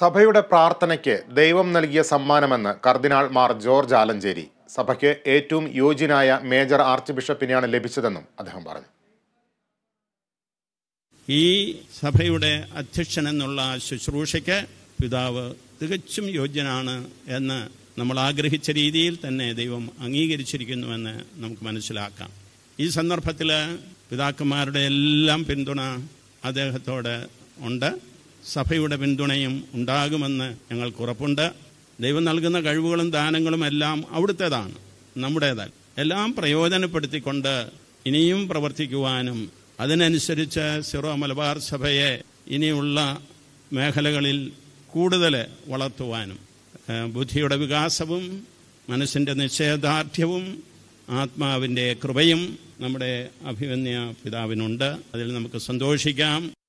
സഭയുടെ പ്രാർത്ഥനയ്ക്ക് ദൈവം നൽകിയ സമ്മാനമെന്ന് കർദിനാൾ മാർ ജോർജ് ആലഞ്ചേരി സഭയ്ക്ക് ഏറ്റവും യോജ്യനായ മേജർ ആർച്ച് ബിഷപ്പിനെയാണ് ലഭിച്ചതെന്നും അദ്ദേഹം പറഞ്ഞു ഈ സഭയുടെ അധ്യക്ഷൻ എന്നുള്ള ശുശ്രൂഷയ്ക്ക് പിതാവ് തികച്ചും യോജ്യനാണ് എന്ന് നമ്മൾ ആഗ്രഹിച്ച രീതിയിൽ തന്നെ ദൈവം അംഗീകരിച്ചിരിക്കുന്നുവെന്ന് നമുക്ക് മനസ്സിലാക്കാം ഈ സന്ദർഭത്തിൽ പിതാക്കന്മാരുടെ എല്ലാം പിന്തുണ അദ്ദേഹത്തോട് ഉണ്ട് സഭയുടെ പിന്തുണയും ഉണ്ടാകുമെന്ന് ഞങ്ങൾക്ക് ഉറപ്പുണ്ട് ദൈവം നൽകുന്ന കഴിവുകളും ദാനങ്ങളും എല്ലാം അവിടുത്തേതാണ് നമ്മുടേതാണ് എല്ലാം പ്രയോജനപ്പെടുത്തിക്കൊണ്ട് ഇനിയും പ്രവർത്തിക്കുവാനും അതിനനുസരിച്ച് സിറോ മലബാർ സഭയെ ഇനിയുള്ള മേഖലകളിൽ കൂടുതൽ വളർത്തുവാനും ബുദ്ധിയുടെ വികാസവും മനസ്സിൻ്റെ നിശ്ചയദാർഢ്യവും ആത്മാവിൻ്റെ കൃപയും നമ്മുടെ അഭിമന്യ പിതാവിനുണ്ട് അതിൽ നമുക്ക് സന്തോഷിക്കാം